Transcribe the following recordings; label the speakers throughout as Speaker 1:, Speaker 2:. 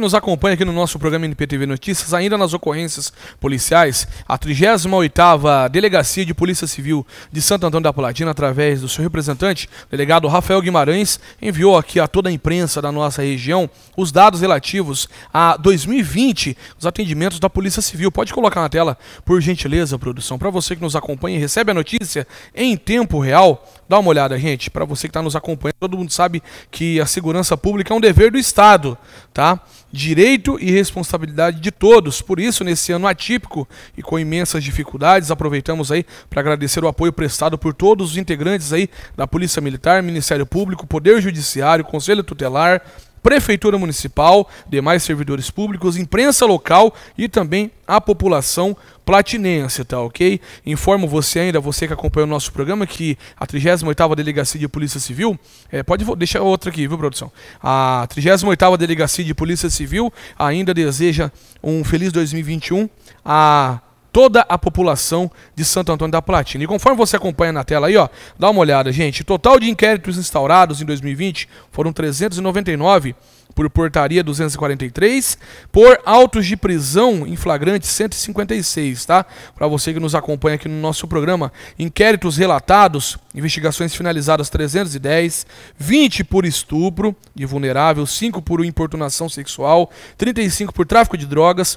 Speaker 1: nos acompanha aqui no nosso programa NPTV Notícias, ainda nas ocorrências policiais, a 38ª Delegacia de Polícia Civil de Santo Antônio da Palatina, através do seu representante, delegado Rafael Guimarães, enviou aqui a toda a imprensa da nossa região os dados relativos a 2020, os atendimentos da Polícia Civil. Pode colocar na tela, por gentileza, produção, para você que nos acompanha e recebe a notícia em tempo real. Dá uma olhada, gente, para você que está nos acompanhando, todo mundo sabe que a segurança pública é um dever do Estado, tá? direito e responsabilidade de todos. Por isso, nesse ano atípico e com imensas dificuldades, aproveitamos aí para agradecer o apoio prestado por todos os integrantes aí da Polícia Militar, Ministério Público, Poder Judiciário, Conselho Tutelar, Prefeitura Municipal, demais servidores públicos, imprensa local e também a população platinense, tá ok? Informo você ainda, você que acompanha o nosso programa, que a 38ª Delegacia de Polícia Civil, é, pode deixar outra aqui, viu produção? A 38ª Delegacia de Polícia Civil ainda deseja um feliz 2021 a toda a população de Santo Antônio da Platina. E conforme você acompanha na tela aí, ó, dá uma olhada, gente. Total de inquéritos instaurados em 2020 foram 399 por portaria 243, por autos de prisão em flagrante 156, tá? Para você que nos acompanha aqui no nosso programa, inquéritos relatados, investigações finalizadas 310, 20 por estupro de vulnerável, 5 por importunação sexual, 35 por tráfico de drogas,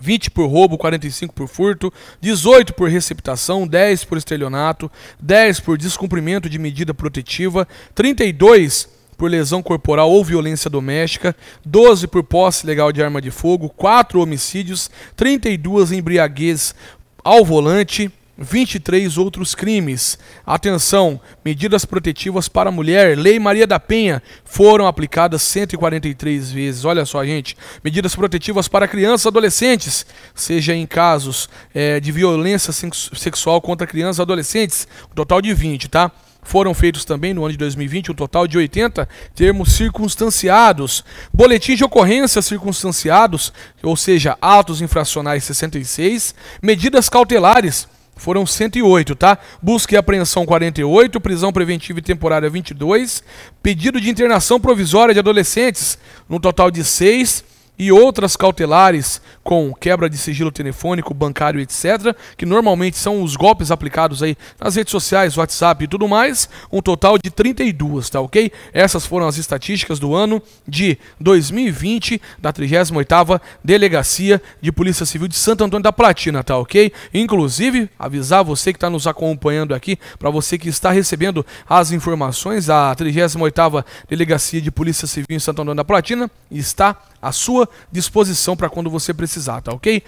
Speaker 1: 20 por roubo, 45 por furto, 18 por receptação, 10 por estelionato, 10 por descumprimento de medida protetiva, 32 por lesão corporal ou violência doméstica, 12 por posse legal de arma de fogo, 4 homicídios, 32 embriaguez ao volante, 23 outros crimes. Atenção, medidas protetivas para a mulher, Lei Maria da Penha, foram aplicadas 143 vezes. Olha só, gente, medidas protetivas para crianças e adolescentes, seja em casos é, de violência sexual contra crianças e adolescentes, um total de 20, tá? Foram feitos também no ano de 2020 um total de 80 termos circunstanciados. boletins de ocorrência circunstanciados, ou seja, atos infracionais 66, medidas cautelares foram 108, tá? Busca e apreensão 48, prisão preventiva e temporária 22, pedido de internação provisória de adolescentes, no total de 6, e outras cautelares com quebra de sigilo telefônico, bancário, etc., que normalmente são os golpes aplicados aí nas redes sociais, WhatsApp e tudo mais, um total de 32, tá ok? Essas foram as estatísticas do ano de 2020 da 38ª Delegacia de Polícia Civil de Santo Antônio da Platina, tá ok? Inclusive, avisar você que está nos acompanhando aqui, para você que está recebendo as informações, a 38ª Delegacia de Polícia Civil em Santo Antônio da Platina está à sua disposição para quando você precisar, tá ok?